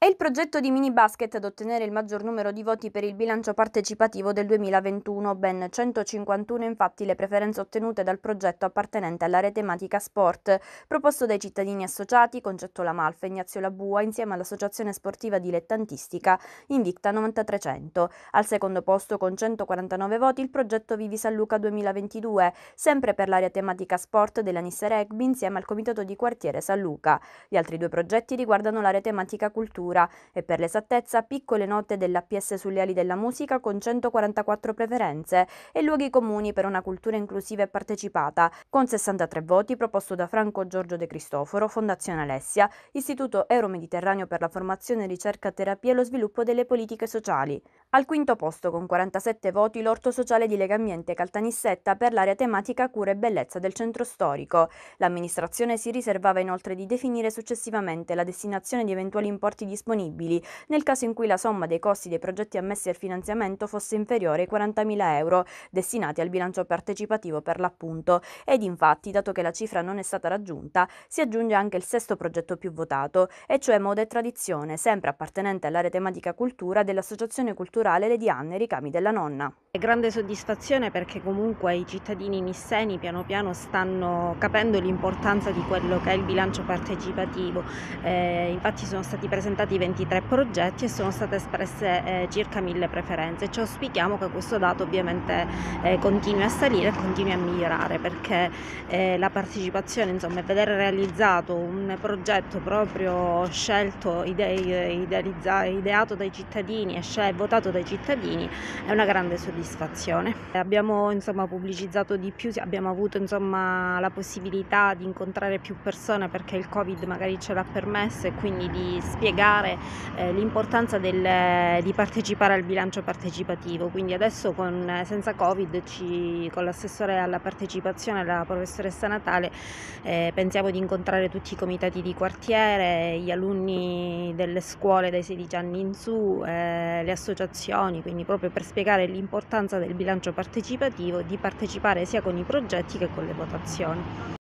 È il progetto di mini basket ad ottenere il maggior numero di voti per il bilancio partecipativo del 2021, ben 151 infatti le preferenze ottenute dal progetto appartenente all'area tematica sport, proposto dai cittadini associati Concetto Lamalfa e Ignazio Labua insieme all'associazione sportiva dilettantistica Invicta 9300. Al secondo posto con 149 voti il progetto Vivi San Luca 2022, sempre per l'area tematica sport della Nisse Rugby insieme al comitato di quartiere San Luca. Gli altri due progetti riguardano l'area tematica cultura letteratura e per l'esattezza Piccole note dell'APS sulle ali della musica con 144 preferenze e Luoghi comuni per una cultura inclusiva e partecipata con 63 voti proposto da Franco Giorgio De Cristoforo, Fondazione Alessia, Istituto Euro-Mediterraneo per la formazione, ricerca, terapia e lo sviluppo delle politiche sociali. Al quinto posto con 47 voti l'orto sociale di Legambiente Caltanissetta per l'area tematica cura e bellezza del centro storico. L'amministrazione si riservava inoltre di definire successivamente la destinazione di eventuali importi di disponibili nel caso in cui la somma dei costi dei progetti ammessi al finanziamento fosse inferiore ai 40.000 euro destinati al bilancio partecipativo per l'appunto ed infatti, dato che la cifra non è stata raggiunta, si aggiunge anche il sesto progetto più votato, e cioè Moda e Tradizione, sempre appartenente all'area tematica cultura dell'Associazione Culturale Le Dianne Ricami della Nonna. È grande soddisfazione perché comunque i cittadini nisseni piano piano stanno capendo l'importanza di quello che è il bilancio partecipativo. Eh, infatti sono stati presentati stati 23 progetti e sono state espresse eh, circa 1000 preferenze. Ci auspichiamo che questo dato ovviamente eh, continui a salire e continui a migliorare perché eh, la partecipazione, insomma, vedere realizzato un progetto proprio scelto, ide- ideato dai cittadini e scel- votato dai cittadini è una grande soddisfazione. Abbiamo insomma, pubblicizzato di più, abbiamo avuto insomma, la possibilità di incontrare più persone perché il Covid magari ce l'ha permesso e quindi di spiegare ricordare eh, l'importanza del, eh, di partecipare al bilancio partecipativo, quindi adesso con, eh, senza Covid ci, con l'assessore alla partecipazione, la professoressa Natale, eh, pensiamo di incontrare tutti i comitati di quartiere, gli alunni delle scuole dai 16 anni in su, eh, le associazioni, quindi proprio per spiegare l'importanza del bilancio partecipativo, di partecipare sia con i progetti che con le votazioni.